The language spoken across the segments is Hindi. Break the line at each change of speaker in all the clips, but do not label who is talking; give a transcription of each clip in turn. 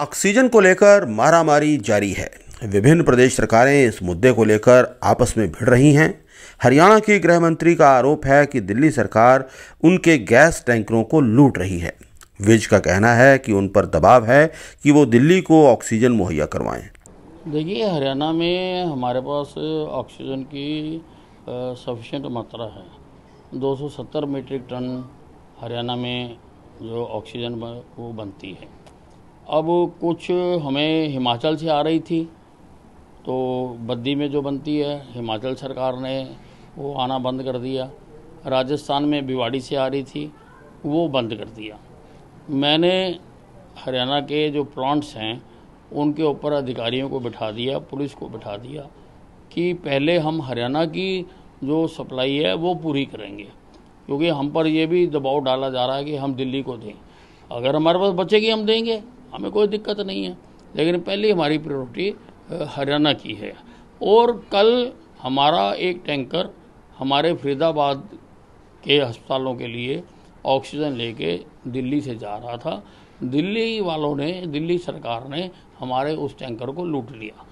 ऑक्सीजन को लेकर मारामारी जारी है विभिन्न प्रदेश सरकारें इस मुद्दे को लेकर आपस में भिड़ रही हैं हरियाणा के गृह मंत्री का आरोप है कि दिल्ली सरकार उनके गैस टैंकरों को लूट रही है विज का कहना है कि उन पर दबाव है कि वो दिल्ली को ऑक्सीजन मुहैया करवाएं
देखिए हरियाणा में हमारे पास ऑक्सीजन की सफिशेंट मात्रा है 270 मीट्रिक टन हरियाणा में जो ऑक्सीजन वो बनती है अब कुछ हमें हिमाचल से आ रही थी तो बद्दी में जो बनती है हिमाचल सरकार ने वो आना बंद कर दिया राजस्थान में भिवाड़ी से आ रही थी वो बंद कर दिया मैंने हरियाणा के जो प्लांट्स हैं उनके ऊपर अधिकारियों को बिठा दिया पुलिस को बिठा दिया कि पहले हम हरियाणा की जो सप्लाई है वो पूरी करेंगे क्योंकि हम पर ये भी दबाव डाला जा रहा है कि हम दिल्ली को दें अगर हमारे पास बचेगी हम देंगे हमें कोई दिक्कत नहीं है लेकिन पहले हमारी प्रायोरिटी हरियाणा की है और कल हमारा एक टैंकर हमारे फरीदाबाद के अस्पतालों के लिए ऑक्सीजन लेके दिल्ली से जा रहा था दिल्ली वालों ने दिल्ली सरकार ने हमारे उस टैंकर को लूट लिया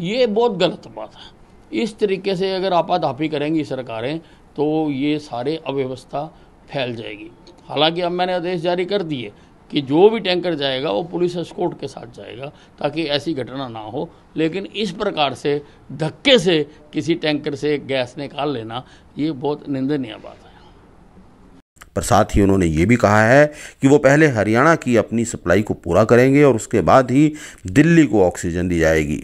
ये बहुत गलत बात है इस तरीके से अगर आपाधापी करेंगी सरकारें तो ये सारे अव्यवस्था फैल जाएगी हालांकि अब मैंने आदेश जारी कर दिए कि जो भी टैंकर जाएगा वो पुलिस एस्कोर्ट के साथ जाएगा ताकि ऐसी घटना ना हो लेकिन इस प्रकार से धक्के से किसी टैंकर से गैस निकाल लेना ये बहुत निंदनीय बात है
पर साथ ही उन्होंने ये भी कहा है कि वो पहले हरियाणा की अपनी सप्लाई को पूरा करेंगे और उसके बाद ही दिल्ली को ऑक्सीजन दी जाएगी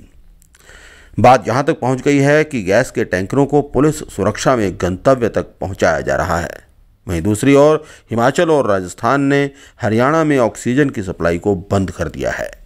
बात यहाँ तक पहुँच गई है कि गैस के टैंकरों को पुलिस सुरक्षा में गंतव्य तक पहुँचाया जा रहा है वहीं दूसरी ओर हिमाचल और राजस्थान ने हरियाणा में ऑक्सीजन की सप्लाई को बंद कर दिया है